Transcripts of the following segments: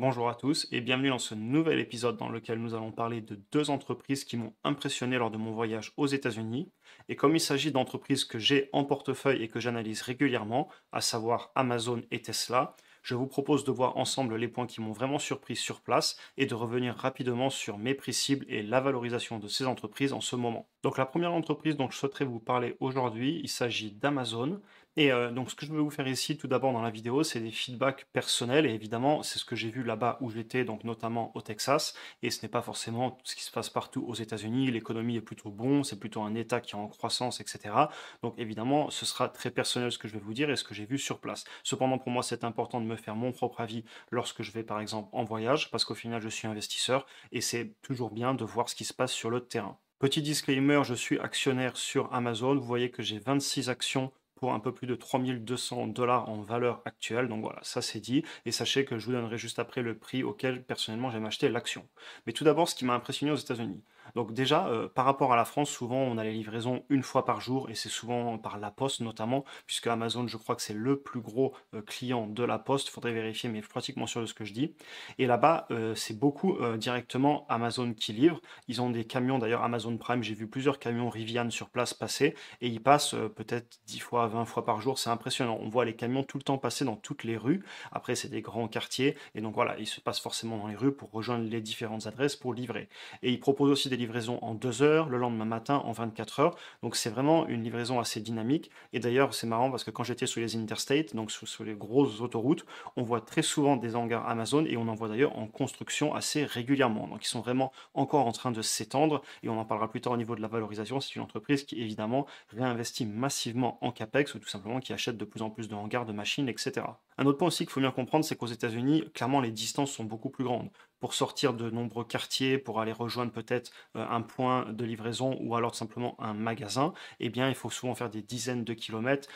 Bonjour à tous et bienvenue dans ce nouvel épisode dans lequel nous allons parler de deux entreprises qui m'ont impressionné lors de mon voyage aux États-Unis. Et comme il s'agit d'entreprises que j'ai en portefeuille et que j'analyse régulièrement, à savoir Amazon et Tesla, je vous propose de voir ensemble les points qui m'ont vraiment surpris sur place et de revenir rapidement sur mes prix cibles et la valorisation de ces entreprises en ce moment. Donc la première entreprise dont je souhaiterais vous parler aujourd'hui, il s'agit d'Amazon. Et euh, donc ce que je vais vous faire ici tout d'abord dans la vidéo, c'est des feedbacks personnels. Et évidemment, c'est ce que j'ai vu là-bas où j'étais, donc notamment au Texas. Et ce n'est pas forcément ce qui se passe partout aux États-Unis. L'économie est plutôt bon, c'est plutôt un État qui est en croissance, etc. Donc évidemment, ce sera très personnel ce que je vais vous dire et ce que j'ai vu sur place. Cependant, pour moi, c'est important de me faire mon propre avis lorsque je vais par exemple en voyage, parce qu'au final, je suis investisseur et c'est toujours bien de voir ce qui se passe sur le terrain. Petit disclaimer, je suis actionnaire sur Amazon. Vous voyez que j'ai 26 actions pour un peu plus de 3200 dollars en valeur actuelle. Donc voilà, ça c'est dit. Et sachez que je vous donnerai juste après le prix auquel personnellement j'ai acheté l'action. Mais tout d'abord, ce qui m'a impressionné aux États-Unis. Donc déjà, euh, par rapport à la France, souvent on a les livraisons une fois par jour et c'est souvent par la poste notamment, puisque Amazon, je crois que c'est le plus gros euh, client de la poste, faudrait vérifier, mais je suis pratiquement sûr de ce que je dis. Et là-bas, euh, c'est beaucoup directement Amazon qui livre. Ils ont des camions, d'ailleurs Amazon Prime, j'ai vu plusieurs camions Rivian sur place passer et ils passent peut-être 10 fois, 20 fois par jour, c'est impressionnant. On voit les camions tout le temps passer dans toutes les rues. Après, c'est des grands quartiers et donc voilà, ils se passent forcément dans les rues pour rejoindre les différentes adresses pour livrer. Et ils proposent aussi des livraison en deux heures, le lendemain matin en 24 heures. Donc c'est vraiment une livraison assez dynamique. Et d'ailleurs, c'est marrant parce que quand j'étais sur les interstates, donc sur, les grosses autoroutes, on voit très souvent des hangars Amazon et on en voit d'ailleurs en construction assez régulièrement. Donc ils sont vraiment encore en train de s'étendre et on en parlera plus tard au niveau de la valorisation. C'est une entreprise qui évidemment réinvestit massivement en CAPEX ou tout simplement qui achète de plus en plus de hangars, de machines, etc. Un autre point aussi qu'il faut bien comprendre, c'est qu'aux États-Unis, clairement, les distances sont beaucoup plus grandes pour sortir de nombreux quartiers, pour aller rejoindre peut-être euh, un point de livraison ou alors simplement un magasin, eh bien, il faut souvent faire des dizaines de kilomètres.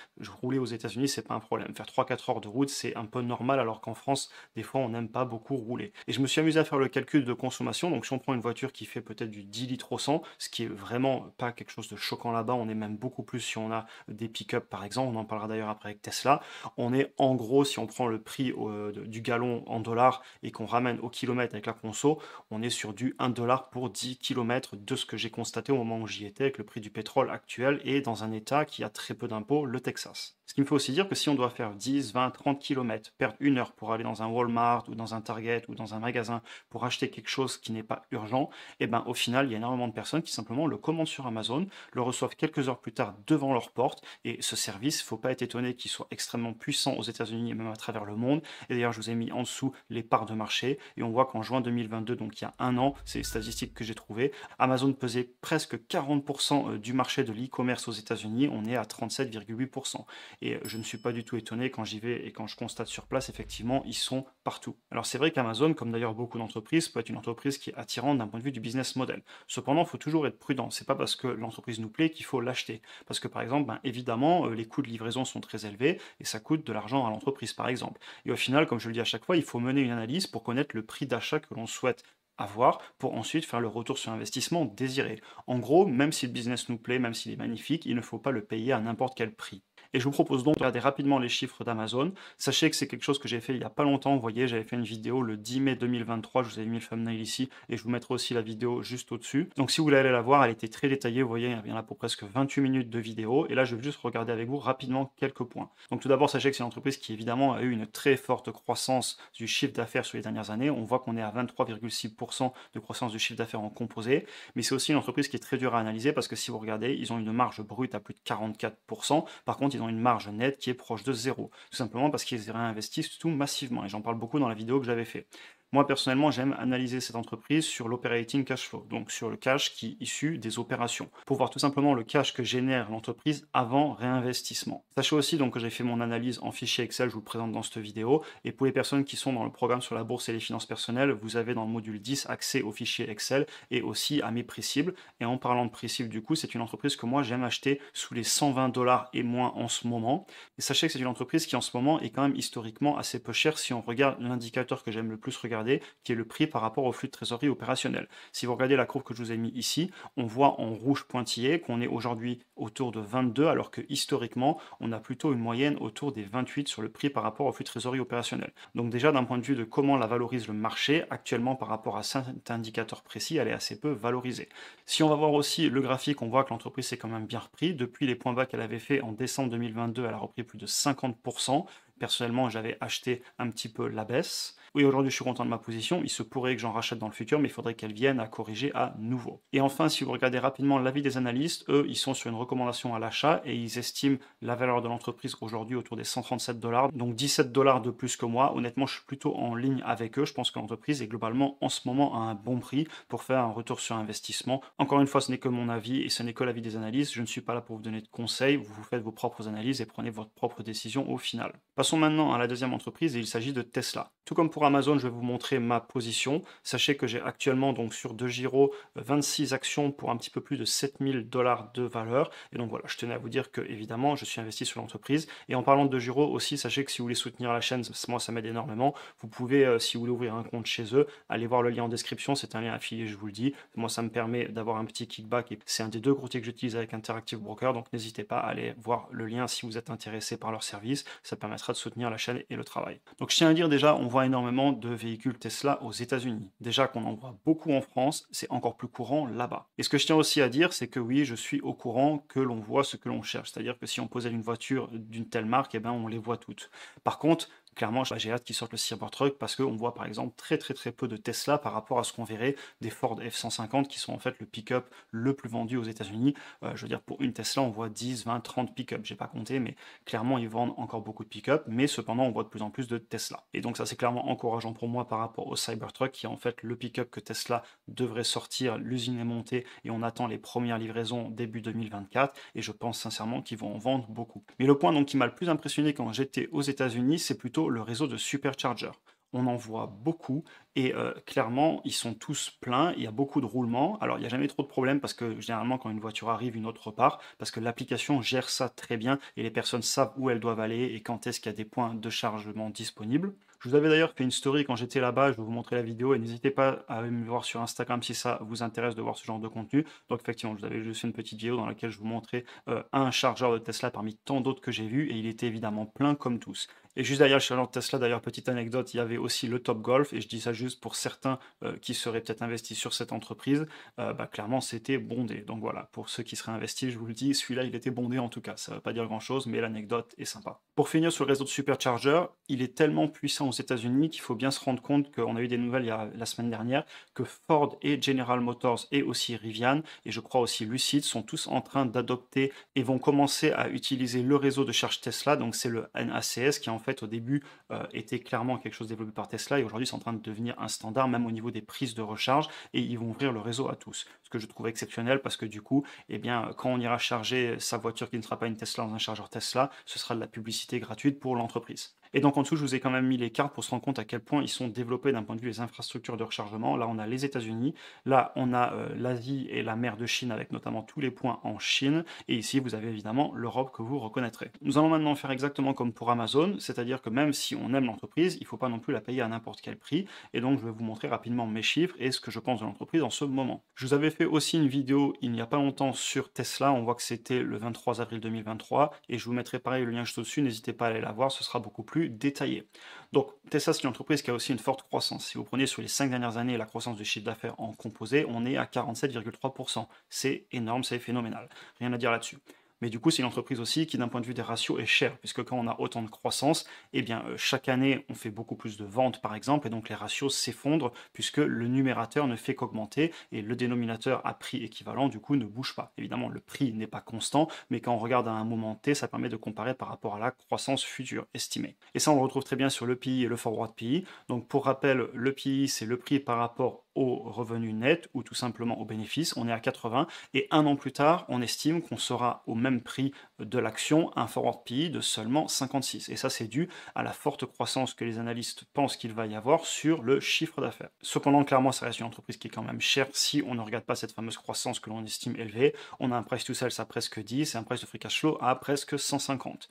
Rouler aux États-Unis, c'est pas un problème. Faire 3-4 heures de route, c'est un peu normal, alors qu'en France, des fois, on n'aime pas beaucoup rouler. Et je me suis amusé à faire le calcul de consommation. Donc, si on prend une voiture qui fait peut-être du 10 litres au 100, ce qui est vraiment pas quelque chose de choquant là-bas, on est même beaucoup plus si on a des pick-up par exemple, on en parlera d'ailleurs après avec Tesla. On est en gros, si on prend le prix euh, du galon en dollars et qu'on ramène au kilomètre avec la conso, on est sur du 1 dollar pour 10 km de ce que j'ai constaté au moment où j'y étais, avec le prix du pétrole actuel et dans un état qui a très peu d'impôts, le Texas. Ce qui me faut aussi dire que si on doit faire 10, 20, 30 km, perdre une heure pour aller dans un Walmart ou dans un Target ou dans un magasin pour acheter quelque chose qui n'est pas urgent, et eh ben au final, il y a énormément de personnes qui simplement le commandent sur Amazon, le reçoivent quelques heures plus tard devant leur porte. Et ce service, il ne faut pas être étonné qu'il soit extrêmement puissant aux États-Unis et même à travers le monde. Et d'ailleurs, je vous ai mis en dessous les parts de marché et on voit qu'en juin 2022, donc il y a un an, c'est les statistiques que j'ai trouvées, Amazon pesait presque 40% euh, du marché de l'e-commerce aux États-Unis. On est à 37,8%. Et euh, je ne suis pas du tout étonné quand j'y vais et quand je constate sur place, effectivement, ils sont partout. Alors c'est vrai qu'Amazon, comme d'ailleurs beaucoup d'entreprises, peut être une entreprise qui est attirante d'un point de vue du business model. Cependant, il faut toujours être prudent. Ce n'est pas parce que l'entreprise nous plaît qu'il faut l'acheter. Parce que par exemple, ben, évidemment, euh, les coûts de livraison sont très élevés et ça coûte de l'argent à l'entreprise, par exemple. Et au final, comme je le dis à chaque fois, il faut mener une analyse pour connaître le prix d'achat que l'on souhaite avoir pour ensuite faire le retour sur investissement désiré. En gros, même si le business nous plaît, même s'il est magnifique, il ne faut pas le payer à n'importe quel prix. Et je vous propose donc de regarder rapidement les chiffres d'Amazon. Sachez que c'est quelque chose que j'ai fait il n'y a pas longtemps. Vous voyez, j'avais fait une vidéo le 10 mai 2023. Je vous ai mis le thumbnail ici et je vous mettrai aussi la vidéo juste au-dessus. Donc si vous voulez aller la voir, elle était très détaillée. Vous voyez, il y là pour presque 28 minutes de vidéo. Et là, je vais juste regarder avec vous rapidement quelques points. Donc tout d'abord, sachez que c'est une entreprise qui évidemment a eu une très forte croissance du chiffre d'affaires sur les dernières années. On voit qu'on est à 23,6% de croissance du chiffre d'affaires en composé. Mais c'est aussi une entreprise qui est très dure à analyser parce que si vous regardez, ils ont une marge brute à plus de 44%. Par contre, ils une marge nette qui est proche de zéro, tout simplement parce qu'ils réinvestissent tout massivement. Et j'en parle beaucoup dans la vidéo que j'avais fait. Moi, personnellement, j'aime analyser cette entreprise sur l'operating cash flow, donc sur le cash qui est issu des opérations, pour voir tout simplement le cash que génère l'entreprise avant réinvestissement. Sachez aussi donc que j'ai fait mon analyse en fichier Excel, je vous le présente dans cette vidéo, et pour les personnes qui sont dans le programme sur la bourse et les finances personnelles, vous avez dans le module 10 accès au fichier Excel et aussi à mes prix Et en parlant de prix du coup, c'est une entreprise que moi j'aime acheter sous les 120 dollars et moins en ce moment. sachez que c'est une entreprise qui en ce moment est quand même historiquement assez peu chère si on regarde l'indicateur que j'aime le plus regarder qui est le prix par rapport au flux de trésorerie opérationnel. Si vous regardez la courbe que je vous ai mis ici, on voit en rouge pointillé qu'on est aujourd'hui autour de 22, alors que historiquement, on a plutôt une moyenne autour des 28 sur le prix par rapport au flux de trésorerie opérationnel. Donc déjà, d'un point de vue de comment la valorise le marché, actuellement par rapport à cet indicateur précis, elle est assez peu valorisée. Si on va voir aussi le graphique, on voit que l'entreprise s'est quand même bien repris. Depuis les points bas qu'elle avait fait en décembre 2022, elle a repris plus de 50%. Personnellement, j'avais acheté un petit peu la baisse. Oui, aujourd'hui, je suis content de ma position. Il se pourrait que j'en rachète dans le futur, mais il faudrait qu'elle vienne à corriger à nouveau. Et enfin, si vous regardez rapidement l'avis des analystes, eux, ils sont sur une recommandation à l'achat et ils estiment la valeur de l'entreprise aujourd'hui autour des 137 dollars, donc 17 dollars de plus que moi. Honnêtement, je suis plutôt en ligne avec eux. Je pense que l'entreprise est globalement en ce moment à un bon prix pour faire un retour sur investissement. Encore une fois, ce n'est que mon avis et ce n'est que l'avis des analystes. Je ne suis pas là pour vous donner de conseils. Vous faites vos propres analyses et prenez votre propre décision au final. Passons maintenant à la deuxième entreprise et il s'agit de Tesla. Tout comme pour Amazon, je vais vous montrer ma position. Sachez que j'ai actuellement donc sur deux Giro 26 euh, actions pour un petit peu plus de 7000 dollars de valeur. Et donc voilà, je tenais à vous dire que évidemment, je suis investi sur l'entreprise. Et en parlant de Giro aussi, sachez que si vous voulez soutenir la chaîne, moi ça m'aide énormément. Vous pouvez, euh, si vous voulez ouvrir un compte chez eux, aller voir le lien en description. C'est un lien affilié, je vous le dis. Moi, ça me permet d'avoir un petit kickback. Et c'est un des deux courtiers que j'utilise avec Interactive Broker. Donc n'hésitez pas à aller voir le lien si vous êtes intéressé par leur service. Ça permettra de soutenir la chaîne et le travail. Donc je tiens à dire déjà, on énormément de véhicules Tesla aux États-Unis. Déjà qu'on en voit beaucoup en France, c'est encore plus courant là-bas. Et ce que je tiens aussi à dire, c'est que oui, je suis au courant que l'on voit ce que l'on cherche. C'est-à-dire que si on posait une voiture d'une telle marque, eh ben, on les voit toutes. Par contre, clairement, j'ai hâte qu'ils sortent le Cybertruck parce qu'on voit par exemple très très très peu de Tesla par rapport à ce qu'on verrait des Ford F-150 qui sont en fait le pick-up le plus vendu aux États-Unis. Euh, je veux dire, pour une Tesla, on voit 10, 20, 30 pick-up, j'ai pas compté, mais clairement, ils vendent encore beaucoup de pick-up, mais cependant, on voit de plus en plus de Tesla. Et donc, ça, c'est clairement encourageant pour moi par rapport au Cybertruck qui est en fait le pick-up que Tesla devrait sortir. L'usine est montée et on attend les premières livraisons début 2024 et je pense sincèrement qu'ils vont en vendre beaucoup. Mais le point donc qui m'a le plus impressionné quand j'étais aux États-Unis, c'est plutôt le réseau de superchargers. On en voit beaucoup et euh, clairement, ils sont tous pleins. Il y a beaucoup de roulements. Alors, il n'y a jamais trop de problèmes parce que généralement, quand une voiture arrive, une autre part parce que l'application gère ça très bien et les personnes savent où elles doivent aller et quand est-ce qu'il y a des points de chargement disponibles. Je vous avais d'ailleurs fait une story quand j'étais là-bas, je vais vous montrer la vidéo et n'hésitez pas à me voir sur Instagram si ça vous intéresse de voir ce genre de contenu. Donc effectivement, je vous avais juste fait une petite vidéo dans laquelle je vous montrais euh, un chargeur de Tesla parmi tant d'autres que j'ai vu et il était évidemment plein comme tous. Et juste derrière le Challenger Tesla, d'ailleurs, petite anecdote, il y avait aussi le Top Golf, et je dis ça juste pour certains euh, qui seraient peut-être investis sur cette entreprise, euh, bah, clairement c'était bondé. Donc voilà, pour ceux qui seraient investis, je vous le dis, celui-là il était bondé en tout cas, ça ne veut pas dire grand-chose, mais l'anecdote est sympa. Pour finir sur le réseau de superchargeurs, il est tellement puissant aux États-Unis qu'il faut bien se rendre compte qu'on a eu des nouvelles la semaine dernière que Ford et General Motors et aussi Rivian, et je crois aussi Lucid, sont tous en train d'adopter et vont commencer à utiliser le réseau de charge Tesla, donc c'est le NACS qui est en fait, au début, euh, était clairement quelque chose développé par Tesla et aujourd'hui, c'est en train de devenir un standard, même au niveau des prises de recharge, et ils vont ouvrir le réseau à tous. Ce que je trouve exceptionnel parce que du coup, eh bien, quand on ira charger sa voiture qui ne sera pas une Tesla dans un chargeur Tesla, ce sera de la publicité gratuite pour l'entreprise. Et donc en dessous, je vous ai quand même mis les cartes pour se rendre compte à quel point ils sont développés d'un point de vue des infrastructures de rechargement. Là, on a les États-Unis, là, on a euh, l'Asie et la mer de Chine, avec notamment tous les points en Chine. Et ici, vous avez évidemment l'Europe que vous reconnaîtrez. Nous allons maintenant faire exactement comme pour Amazon, c'est-à-dire que même si on aime l'entreprise, il ne faut pas non plus la payer à n'importe quel prix. Et donc, je vais vous montrer rapidement mes chiffres et ce que je pense de l'entreprise en ce moment. Je vous avais fait aussi une vidéo il n'y a pas longtemps sur Tesla. On voit que c'était le 23 avril 2023. Et je vous mettrai pareil le lien juste au-dessus. N'hésitez pas à aller la voir, ce sera beaucoup plus détaillé. Donc Tesla, c'est une entreprise qui a aussi une forte croissance. Si vous prenez sur les cinq dernières années la croissance du chiffre d'affaires en composé, on est à 47,3%. C'est énorme, c'est phénoménal. Rien à dire là-dessus. Mais du coup, c'est l'entreprise aussi qui, d'un point de vue des ratios, est chère, puisque quand on a autant de croissance, eh bien, euh, chaque année, on fait beaucoup plus de ventes, par exemple, et donc les ratios s'effondrent, puisque le numérateur ne fait qu'augmenter, et le dénominateur à prix équivalent, du coup, ne bouge pas. Évidemment, le prix n'est pas constant, mais quand on regarde à un moment T, ça permet de comparer par rapport à la croissance future estimée. Et ça, on le retrouve très bien sur le PI et le forward PI. Donc, pour rappel, le PI, c'est le prix par rapport au revenu net ou tout simplement au bénéfice, on est à 80 et un an plus tard, on estime qu'on sera au même prix de l'action un forward PI de seulement 56. Et ça, c'est dû à la forte croissance que les analystes pensent qu'il va y avoir sur le chiffre d'affaires. Cependant, clairement, ça reste une entreprise qui est quand même chère si on ne regarde pas cette fameuse croissance que l'on estime élevée. On a un price to sales à presque 10 et un price de free cash flow à presque 150.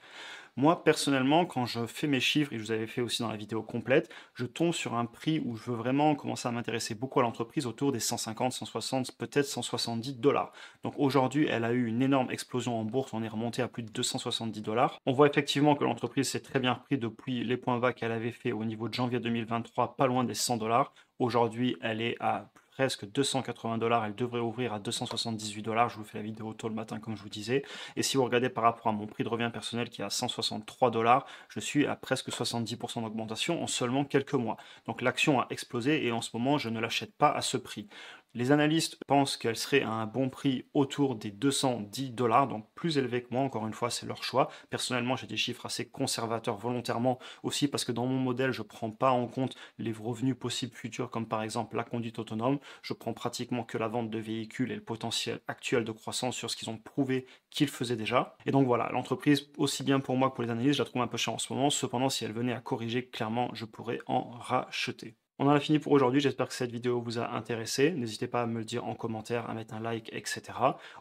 Moi, personnellement, quand je fais mes chiffres, et je vous avais fait aussi dans la vidéo complète, je tombe sur un prix où je veux vraiment commencer à m'intéresser beaucoup à l'entreprise autour des 150, 160, peut-être 170 dollars. Donc aujourd'hui, elle a eu une énorme explosion en bourse. On est remonté à plus de 270 dollars. On voit effectivement que l'entreprise s'est très bien reprise depuis les points bas qu'elle avait fait au niveau de janvier 2023, pas loin des 100 dollars. Aujourd'hui, elle est à plus presque 280 dollars. Elle devrait ouvrir à 278 dollars. Je vous fais la vidéo tôt le matin, comme je vous disais. Et si vous regardez par rapport à mon prix de revient personnel qui est à 163 dollars, je suis à presque 70% d'augmentation en seulement quelques mois. Donc l'action a explosé et en ce moment, je ne l'achète pas à ce prix. Les analystes pensent qu'elle serait à un bon prix autour des 210 dollars, donc plus élevé que moi, encore une fois, c'est leur choix. Personnellement, j'ai des chiffres assez conservateurs volontairement aussi parce que dans mon modèle, je ne prends pas en compte les revenus possibles futurs, comme par exemple la conduite autonome. Je prends pratiquement que la vente de véhicules et le potentiel actuel de croissance sur ce qu'ils ont prouvé qu'ils faisaient déjà. Et donc voilà, l'entreprise, aussi bien pour moi que pour les analystes, je la trouve un peu chère en ce moment. Cependant, si elle venait à corriger, clairement, je pourrais en racheter. On en a fini pour aujourd'hui, j'espère que cette vidéo vous a intéressé. N'hésitez pas à me le dire en commentaire, à mettre un like, etc.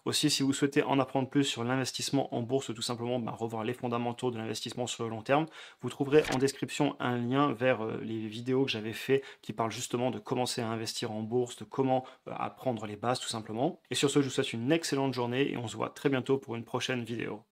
Aussi, si vous souhaitez en apprendre plus sur l'investissement en bourse ou tout simplement bah, revoir les fondamentaux de l'investissement sur le long terme, vous trouverez en description un lien vers euh, les vidéos que j'avais fait qui parlent justement de commencer à investir en bourse, de comment euh, apprendre les bases tout simplement. Et sur ce, je vous souhaite une excellente journée et on se voit très bientôt pour une prochaine vidéo.